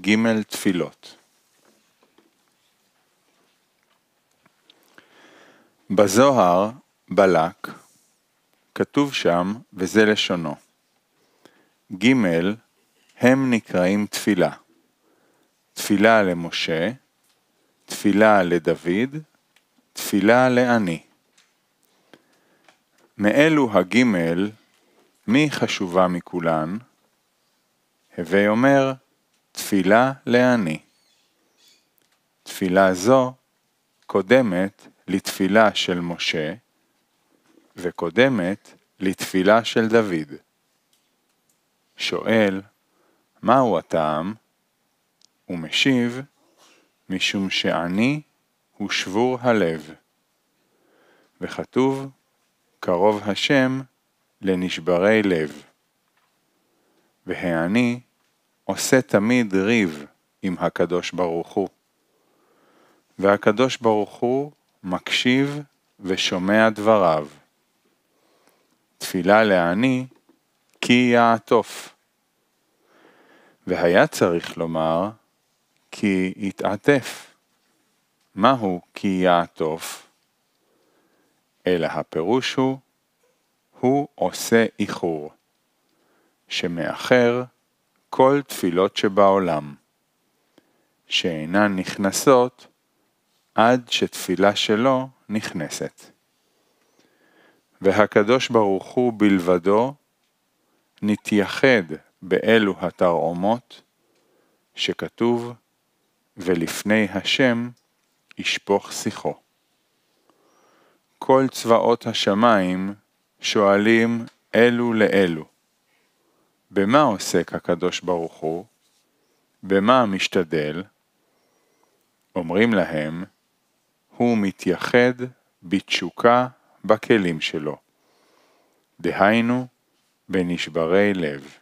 ג' תפילות בזוהר, בלק, כתוב שם, וזה לשונו. ג' הם נקראים תפילה. תפילה למשה, תפילה לדוד, תפילה לעני. מאלו הגימל, מי חשובה מכולן? הווי אומר, תפילה לעני. תפילה זו קודמת לתפילה של משה וקודמת לתפילה של דוד. שואל, מהו הטעם? ומשיב, משום שעני הוא שבור הלב. וכתוב, קרוב השם לנשברי לב. והעני עושה תמיד ריב עם הקדוש ברוך הוא. והקדוש ברוך הוא מקשיב ושומע דבריו. תפילה לעני, כי יעטוף. והיה צריך לומר, כי יתעטף. מהו כי יעטוף? אלא הפירוש הוא, הוא עושה איחור, שמאחר כל תפילות שבעולם, שאינן נכנסות עד שתפילה שלו נכנסת. והקדוש ברוך הוא בלבדו נתייחד באלו התרעומות, שכתוב, ולפני השם ישפוך שיחו. כל צבאות השמיים שואלים אלו לאלו, במה עוסק הקדוש ברוך הוא? במה משתדל? אומרים להם, הוא מתייחד בתשוקה בכלים שלו. דהיינו, בנשברי לב.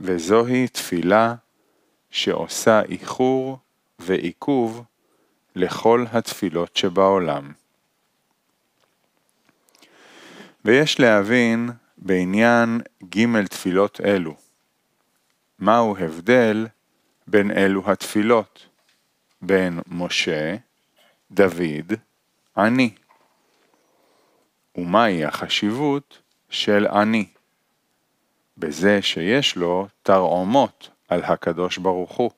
וזוהי תפילה שעושה איחור ועיכוב לכל התפילות שבעולם. ויש להבין בעניין ג' תפילות אלו. מהו הבדל בין אלו התפילות? בין משה, דוד, אני. ומהי החשיבות של אני? בזה שיש לו תרעומות על הקדוש ברוך הוא.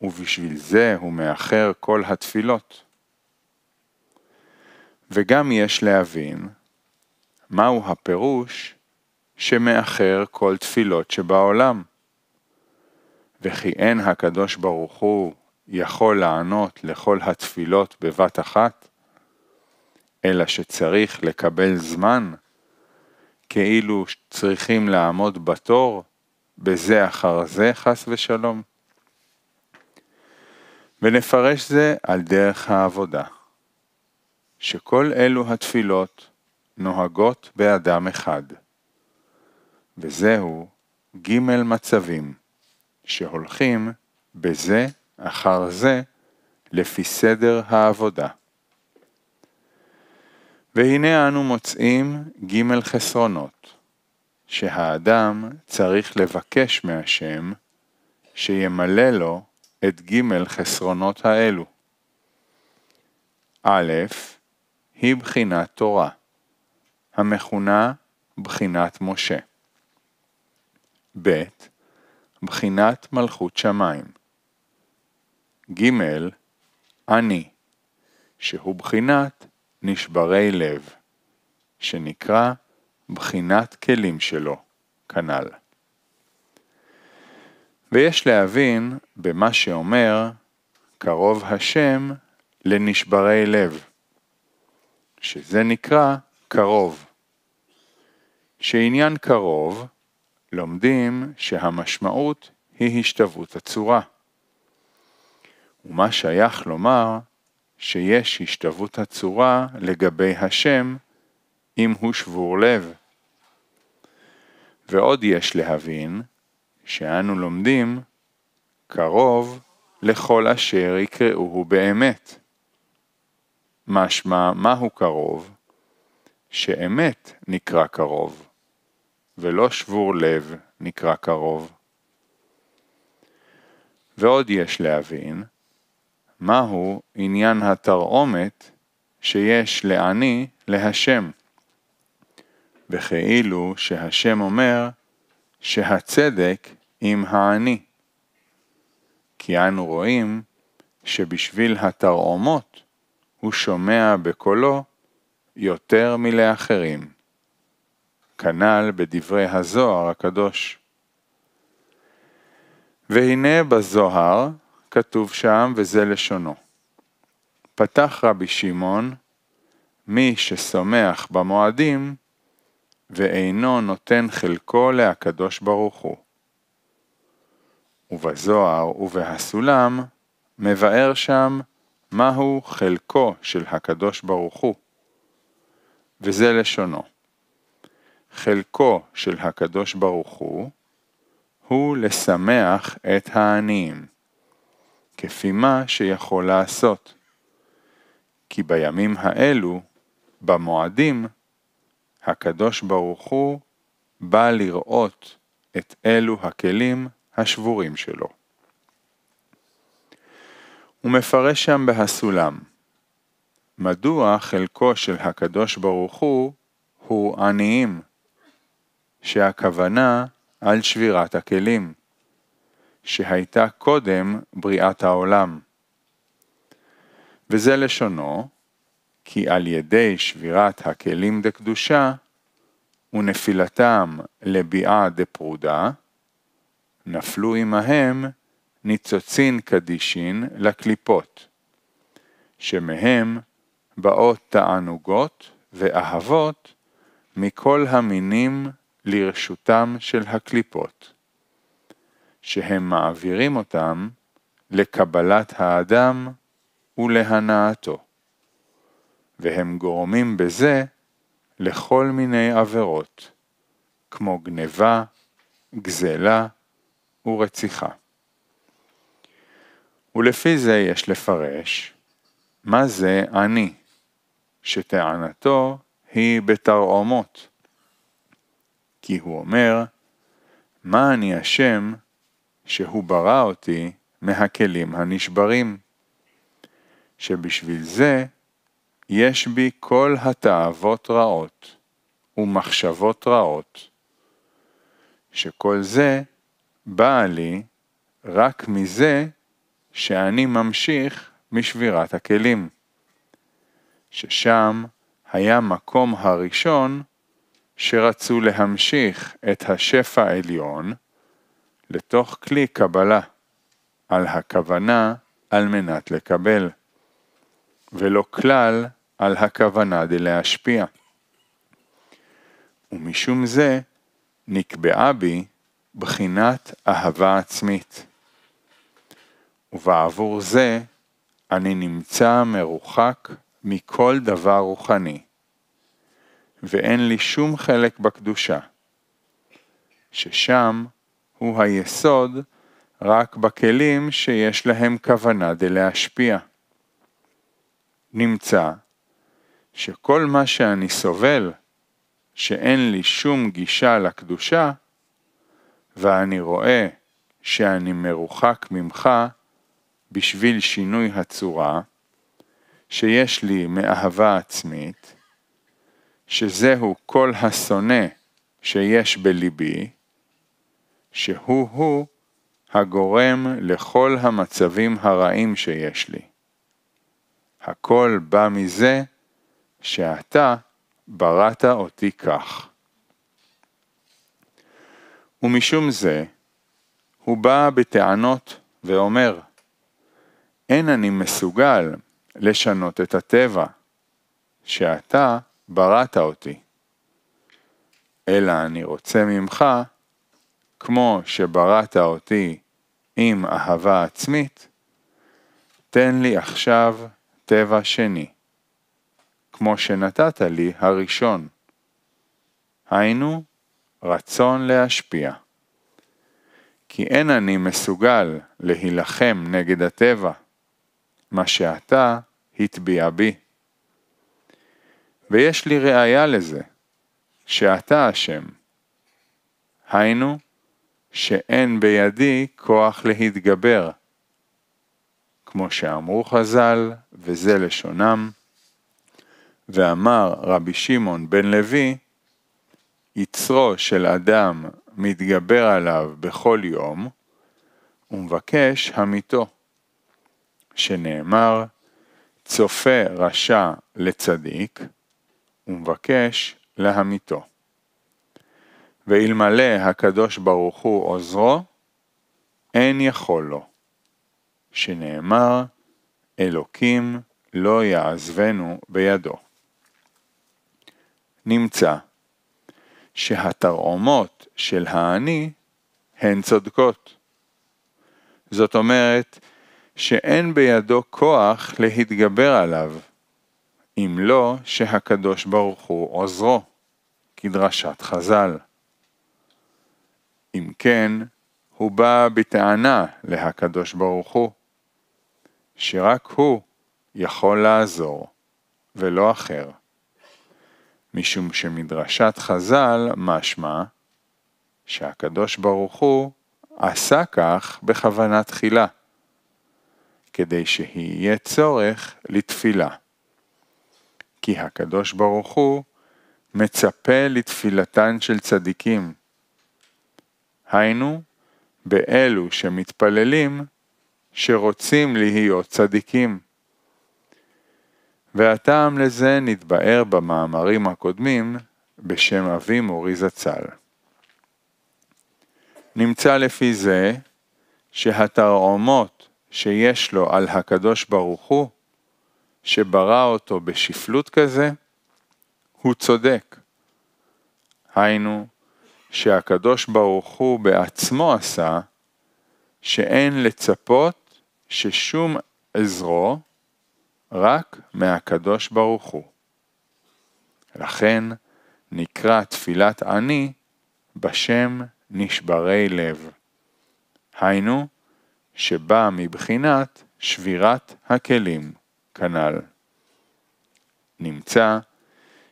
ובשביל זה הוא מאחר כל התפילות. וגם יש להבין מהו הפירוש שמאחר כל תפילות שבעולם? וכי אין הקדוש ברוך הוא יכול לענות לכל התפילות בבת אחת, אלא שצריך לקבל זמן, כאילו צריכים לעמוד בתור, בזה אחר זה חס ושלום. ונפרש זה על דרך העבודה, שכל אלו התפילות נוהגות באדם אחד. וזהו ג' מצבים, שהולכים בזה אחר זה לפי סדר העבודה. והנה אנו מוצאים ג' חסרונות, שהאדם צריך לבקש מהשם שימלא לו את ג' חסרונות האלו. א', היא בחינת תורה. המכונה בחינת משה. ב. בחינת מלכות שמיים. ג. אני, שהוא בחינת נשברי לב, שנקרא בחינת כלים שלו, כנ"ל. ויש להבין במה שאומר קרוב השם לנשברי לב, שזה נקרא קרוב, שעניין קרוב, לומדים שהמשמעות היא השתוות הצורה. ומה שייך לומר שיש השתוות הצורה לגבי השם אם הוא שבור לב. ועוד יש להבין שאנו לומדים קרוב לכל אשר יקראוהו באמת. משמע מהו קרוב? שאמת נקרא קרוב. ולא שבור לב נקרא קרוב. ועוד יש להבין, מהו עניין התרעומת שיש לעני להשם, וכאילו שהשם אומר שהצדק עם העני. כי אנו רואים שבשביל התרעומות הוא שומע בקולו יותר מלאחרים. כנ"ל בדברי הזוהר הקדוש. והנה בזוהר כתוב שם וזה לשונו. פתח רבי שמעון, מי ששומח במועדים ואינו נותן חלקו להקדוש ברוך הוא. ובזוהר ובהסולם מבאר שם מהו חלקו של הקדוש ברוך הוא, וזה לשונו. חלקו של הקדוש ברוך הוא, הוא לשמח את העניים, כפי מה שיכול לעשות. כי בימים האלו, במועדים, הקדוש ברוך הוא בא לראות את אלו הכלים השבורים שלו. הוא מפרש שם בהסולם, מדוע חלקו של הקדוש ברוך הוא הוא עניים, שהכוונה על שבירת הכלים, שהייתה קודם בריאת העולם. וזה לשונו, כי על ידי שבירת הכלים דקדושה ונפילתם לביאה דפרודה, נפלו עמהם ניצוצין קדישין לקליפות, שמהם באות תענוגות ואהבות מכל המינים לרשותם של הקליפות, שהם מעבירים אותם לקבלת האדם ולהנאתו, והם גורמים בזה לכל מיני עבירות, כמו גניבה, גזלה ורציחה. ולפי זה יש לפרש מה זה אני, שטענתו היא בתרעומות, כי הוא אומר, מה אני השם שהוא ברא אותי מהכלים הנשברים, שבשביל זה יש בי כל התאוות רעות ומחשבות רעות, שכל זה בא לי רק מזה שאני ממשיך משבירת הכלים, ששם היה מקום הראשון שרצו להמשיך את השפע העליון לתוך כלי קבלה, על הכוונה על מנת לקבל, ולא כלל על הכוונה דלהשפיע. ומשום זה נקבעה בי בחינת אהבה עצמית. ובעבור זה אני נמצא מרוחק מכל דבר רוחני. ואין לי שום חלק בקדושה, ששם הוא היסוד רק בכלים שיש להם כוונה דלהשפיע. נמצא שכל מה שאני סובל, שאין לי שום גישה לקדושה, ואני רואה שאני מרוחק ממך בשביל שינוי הצורה, שיש לי מאהבה עצמית, שזהו כל השונא שיש בליבי, שהוא-הוא הגורם לכל המצבים הרעים שיש לי. הכל בא מזה שאתה בראת אותי כך. ומשום זה, הוא בא בטענות ואומר, אין אני מסוגל לשנות את הטבע, שאתה בראת אותי, אלא אני רוצה ממך, כמו שבראת אותי עם אהבה עצמית, תן לי עכשיו טבע שני, כמו שנתת לי הראשון. היינו, רצון להשפיע. כי אין אני מסוגל להילחם נגד הטבע, מה שאתה הטביע בי. ויש לי ראייה לזה, שאתה השם. היינו, שאין בידי כוח להתגבר. כמו שאמרו חז"ל, וזה לשונם, ואמר רבי שמעון בן לוי, יצרו של אדם מתגבר עליו בכל יום, ומבקש המיתו, שנאמר, צופה רשע לצדיק, ומבקש להמיתו. ואלמלא הקדוש ברוך הוא עוזרו, אין יכול לו, שנאמר, אלוקים לא יעזבנו בידו. נמצא שהתרעומות של האני הן צודקות. זאת אומרת, שאין בידו כוח להתגבר עליו, אם לא שהקדוש ברוך הוא עוזרו, כדרשת חז"ל. אם כן, הוא בא בטענה להקדוש ברוך הוא, שרק הוא יכול לעזור, ולא אחר. משום שמדרשת חז"ל משמע שהקדוש ברוך הוא עשה כך בכוונה תחילה, כדי שיהיה צורך לתפילה. כי הקדוש ברוך הוא מצפה לתפילתן של צדיקים. היינו, באלו שמתפללים, שרוצים להיות צדיקים. והטעם לזה נתבאר במאמרים הקודמים בשם אבי מורי זצ"ל. נמצא לפי זה שהתרעומות שיש לו על הקדוש ברוך הוא שברא אותו בשפלות כזה, הוא צודק. היינו, שהקדוש ברוך הוא בעצמו עשה, שאין לצפות ששום עזרו רק מהקדוש ברוך הוא. לכן נקרא תפילת עני בשם נשברי לב. היינו, שבא מבחינת שבירת הכלים. כנ"ל. נמצא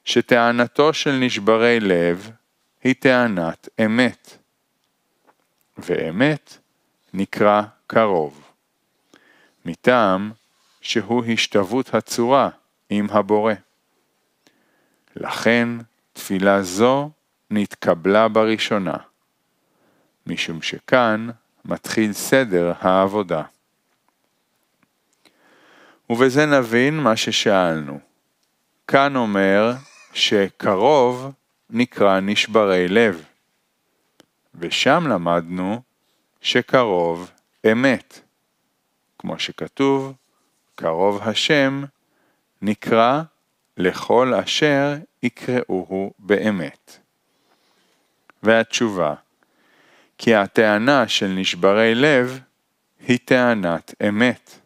שטענתו של נשברי לב היא טענת אמת, ואמת נקרא קרוב, מטעם שהוא השתוות הצורה עם הבורא. לכן תפילה זו נתקבלה בראשונה, משום שכאן מתחיל סדר העבודה. ובזה נבין מה ששאלנו. כאן אומר שקרוב נקרא נשברי לב, ושם למדנו שקרוב אמת. כמו שכתוב, קרוב השם נקרא לכל אשר יקראוהו באמת. והתשובה, כי הטענה של נשברי לב היא טענת אמת.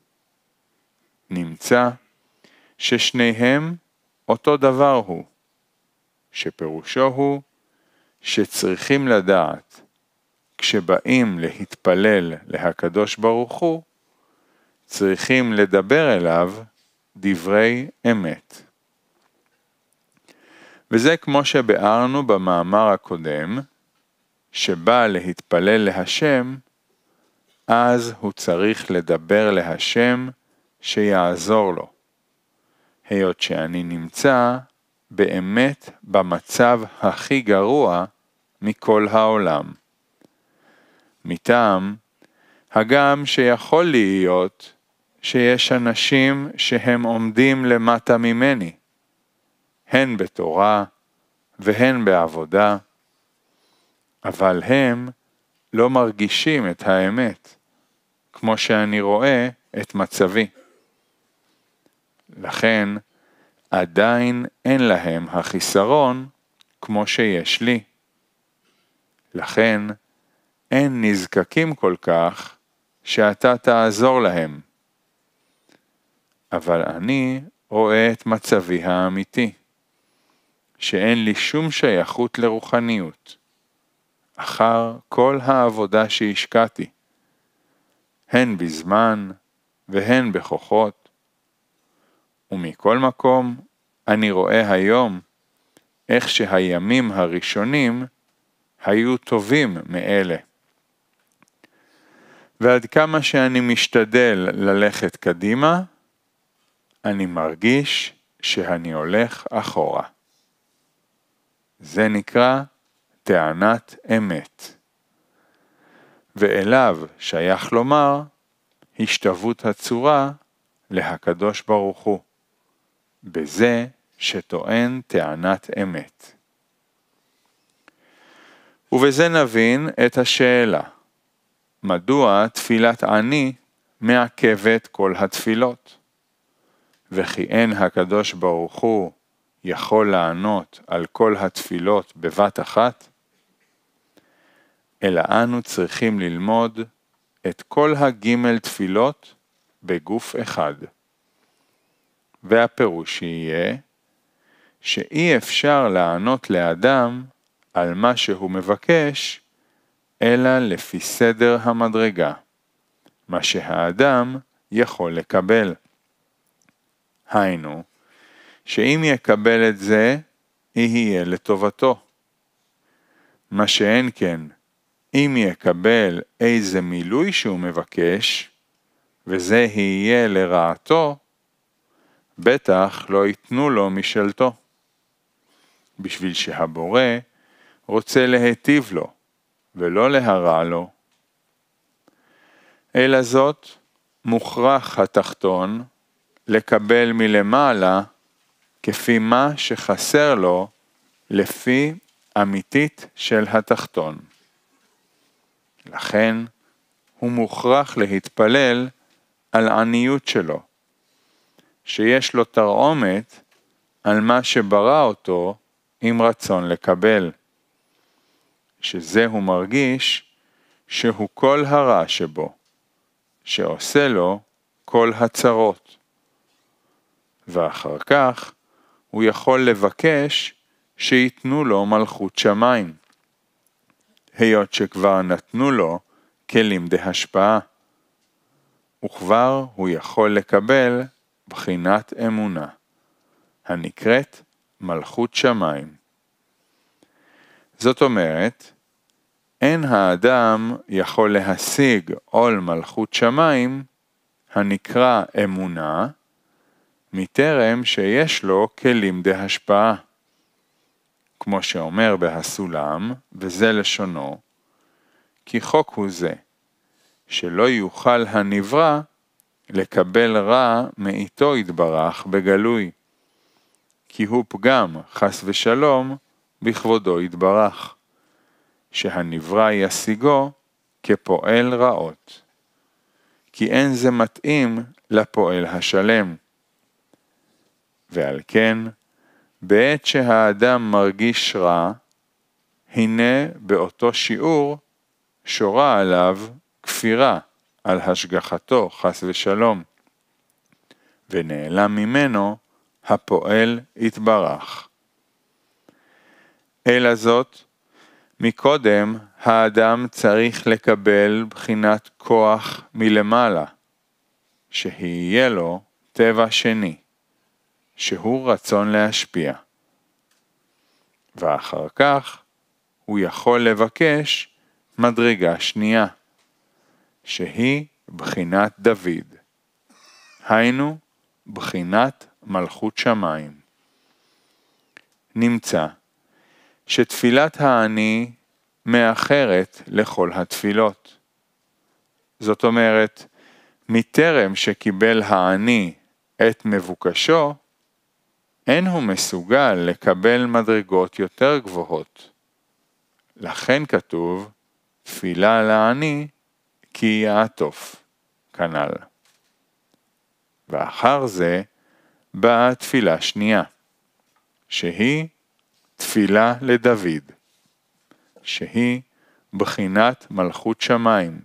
נמצא ששניהם אותו דבר הוא, שפירושו הוא שצריכים לדעת כשבאים להתפלל להקדוש ברוך הוא, צריכים לדבר אליו דברי אמת. וזה כמו שביארנו במאמר הקודם, שבא להתפלל להשם, אז הוא צריך לדבר להשם שיעזור לו, היות שאני נמצא באמת במצב הכי גרוע מכל העולם. מטעם הגם שיכול להיות שיש אנשים שהם עומדים למטה ממני, הן בתורה והן בעבודה, אבל הם לא מרגישים את האמת, כמו שאני רואה את מצבי. לכן, עדיין אין להם החיסרון כמו שיש לי. לכן, אין נזקקים כל כך שאתה תעזור להם. אבל אני רואה את מצבי האמיתי, שאין לי שום שייכות לרוחניות, אחר כל העבודה שהשקעתי, הן בזמן והן בכוחות, ומכל מקום, אני רואה היום איך שהימים הראשונים היו טובים מאלה. ועד כמה שאני משתדל ללכת קדימה, אני מרגיש שאני הולך אחורה. זה נקרא טענת אמת. ואליו שייך לומר השתוות הצורה להקדוש ברוך הוא. בזה שטוען טענת אמת. ובזה נבין את השאלה, מדוע תפילת עני מעכבת כל התפילות? וכי אין הקדוש ברוך הוא יכול לענות על כל התפילות בבת אחת? אלא אנו צריכים ללמוד את כל הגימל תפילות בגוף אחד. והפירוש יהיה שאי אפשר לענות לאדם על מה שהוא מבקש, אלא לפי סדר המדרגה, מה שהאדם יכול לקבל. היינו, שאם יקבל את זה, יהיה לטובתו. מה שאין כן, אם יקבל איזה מילוי שהוא מבקש, וזה יהיה לרעתו, בטח לא ייתנו לו משלטו. בשביל שהבורא רוצה להיטיב לו, ולא להרע לו. אלא זאת, מוכרח התחתון לקבל מלמעלה כפי מה שחסר לו, לפי אמיתית של התחתון. לכן, הוא מוכרח להתפלל על עניות שלו. שיש לו תרעומת על מה שברא אותו עם רצון לקבל. שזה הוא מרגיש שהוא כל הרע שבו, שעושה לו כל הצרות. ואחר כך הוא יכול לבקש שייתנו לו מלכות שמיים, היות שכבר נתנו לו כלים דהשפעה, וכבר הוא יכול לקבל בחינת אמונה, הנקראת מלכות שמיים. זאת אומרת, אין האדם יכול להשיג עול מלכות שמיים, הנקרא אמונה, מטרם שיש לו כלים דהשפעה. כמו שאומר בהסולם, וזה לשונו, כי חוק הוא זה, שלא יוכל הנברא לקבל רע מאיתו יתברך בגלוי. כי הוא פגם, חס ושלום, בכבודו יתברך. שהנברא ישיגו כפועל רעות. כי אין זה מתאים לפועל השלם. ועל כן, בעת שהאדם מרגיש רע, הנה באותו שיעור שורה עליו כפירה. על השגחתו, חס ושלום, ונעלם ממנו הפועל יתברך. אלא זאת, מקודם האדם צריך לקבל בחינת כוח מלמעלה, שיהיה לו טבע שני, שהוא רצון להשפיע. ואחר כך הוא יכול לבקש מדרגה שנייה. שהיא בחינת דוד. היינו, בחינת מלכות שמיים. נמצא שתפילת האני מאחרת לכל התפילות. זאת אומרת, מטרם שקיבל האני את מבוקשו, אין הוא מסוגל לקבל מדרגות יותר גבוהות. לכן כתוב, תפילה לעני כי יעטוף, כנ"ל. ואחר זה באה תפילה שנייה, שהיא תפילה לדוד, שהיא בחינת מלכות שמיים,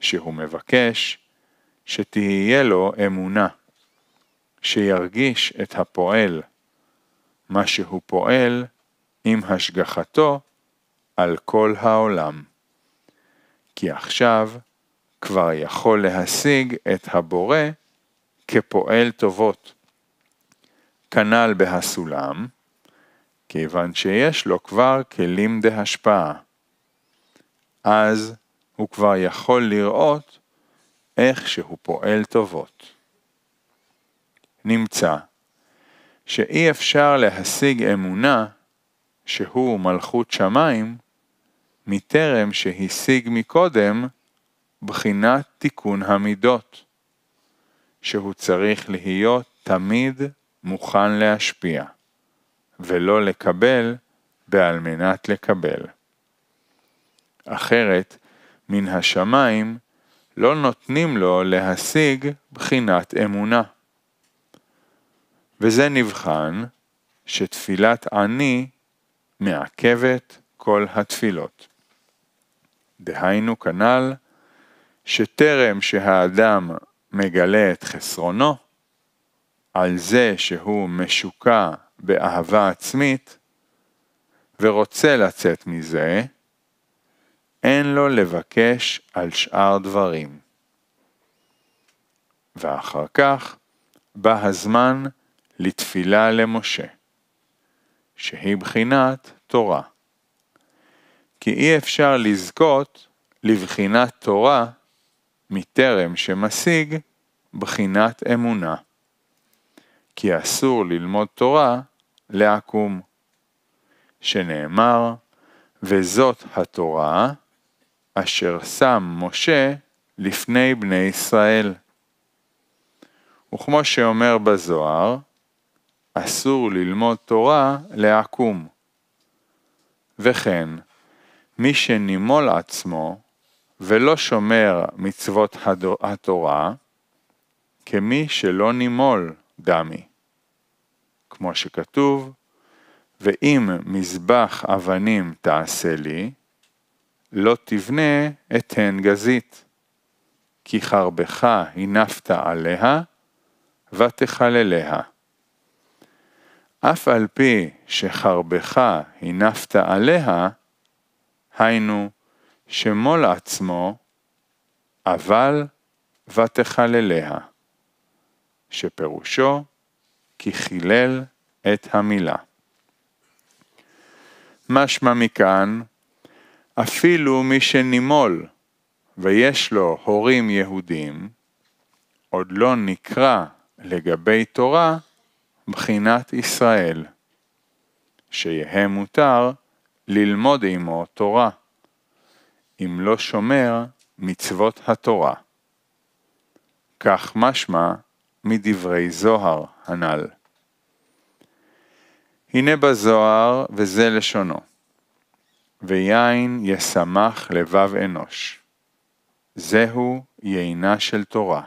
שהוא מבקש שתהיה לו אמונה, שירגיש את הפועל, מה שהוא פועל עם השגחתו על כל העולם. כי עכשיו כבר יכול להשיג את הבורא כפועל טובות. כנ"ל בהסולם, כיוון שיש לו כבר כלים דהשפעה. אז הוא כבר יכול לראות איך שהוא פועל טובות. נמצא שאי אפשר להשיג אמונה שהוא מלכות שמיים מטרם שהשיג מקודם בחינת תיקון המידות, שהוא צריך להיות תמיד מוכן להשפיע, ולא לקבל בעל מנת לקבל. אחרת, מן השמיים לא נותנים לו להשיג בחינת אמונה. וזה נבחן שתפילת עני מעכבת כל התפילות. דהיינו כנ"ל, שטרם שהאדם מגלה את חסרונו, על זה שהוא משוקע באהבה עצמית ורוצה לצאת מזה, אין לו לבקש על שאר דברים. ואחר כך בא הזמן לתפילה למשה, שהיא בחינת תורה. כי אי אפשר לזכות לבחינת תורה מטרם שמשיג בחינת אמונה. כי אסור ללמוד תורה לעקום, שנאמר, וזאת התורה אשר שם משה לפני בני ישראל. וכמו שאומר בזוהר, אסור ללמוד תורה לעקום. וכן, מי שנימול עצמו ולא שומר מצוות התורה, כמי שלא נימול דמי. כמו שכתוב, ואם מזבח אבנים תעשה לי, לא תבנה אתן גזית, כי חרבך הנפת עליה, ותחלליה. אף על פי שחרבך הנפת עליה, היינו שמול עצמו, אבל ותחלליה, שפירושו כי חילל את המילה. משמע מכאן, אפילו מי שנימול ויש לו הורים יהודים, עוד לא נקרא לגבי תורה בחינת ישראל, שיהא מותר ללמוד עמו תורה, אם לא שומר מצוות התורה. כך משמע מדברי זוהר הנ"ל. הנה בזוהר וזה לשונו, ויין ישמח לבב אנוש. זהו יינה של תורה.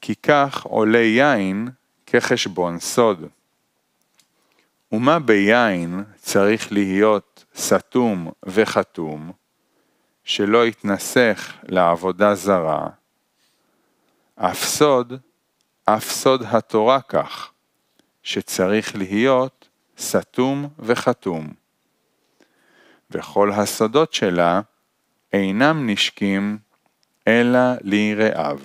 כי כך עולה יין כחשבון סוד. ומה ביין צריך להיות סתום וחתום, שלא יתנסך לעבודה זרה? אף סוד, אף סוד התורה כך, שצריך להיות סתום וחתום. וכל הסודות שלה אינם נשקים אלא ליראיו.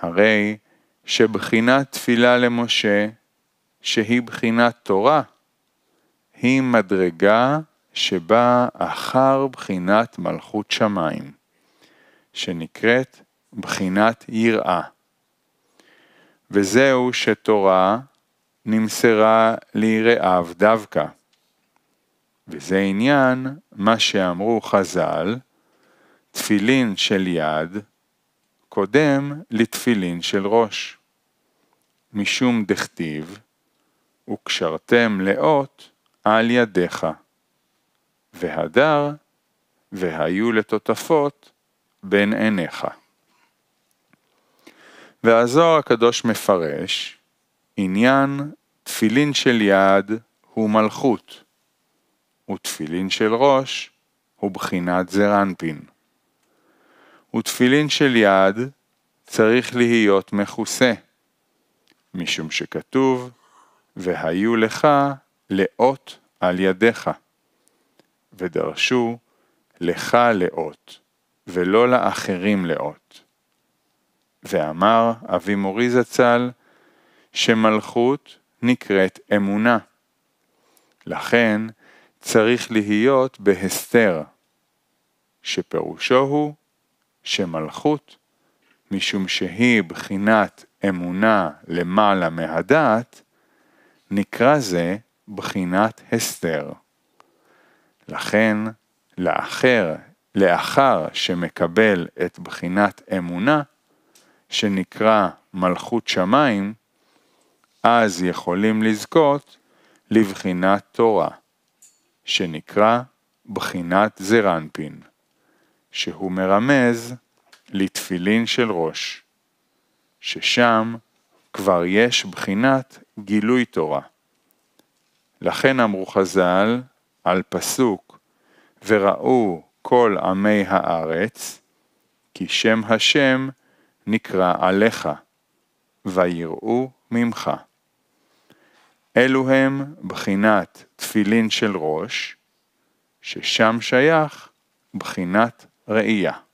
הרי שבחינת תפילה למשה שהיא בחינת תורה, היא מדרגה שבאה אחר בחינת מלכות שמיים, שנקראת בחינת יראה. וזהו שתורה נמסרה ליראיו דווקא. וזה עניין מה שאמרו חז"ל, תפילין של יד קודם לתפילין של ראש. משום דכתיב, וקשרתם לאות על ידיך. והדר, והיו לטוטפות בין עיניך. והזוהר הקדוש מפרש, עניין תפילין של יד הוא מלכות, ותפילין של ראש הוא בחינת זרנפין. ותפילין של יד צריך להיות מכוסה, משום שכתוב, והיו לך לאות על ידיך. ודרשו לך לאות, ולא לאחרים לאות. ואמר אבי מורי זצ"ל, שמלכות נקראת אמונה. לכן צריך להיות בהסתר, שפירושו הוא שמלכות, משום שהיא בחינת אמונה למעלה מהדעת, נקרא זה בחינת הסתר. לכן, לאחר, לאחר שמקבל את בחינת אמונה, שנקרא מלכות שמיים, אז יכולים לזכות לבחינת תורה, שנקרא בחינת זרנפין, שהוא מרמז לתפילין של ראש, ששם כבר יש בחינת גילוי תורה. לכן אמרו חז"ל על פסוק וראו כל עמי הארץ כי שם השם נקרא עליך ויראו ממך. אלו הם בחינת תפילין של ראש, ששם שייך בחינת ראייה.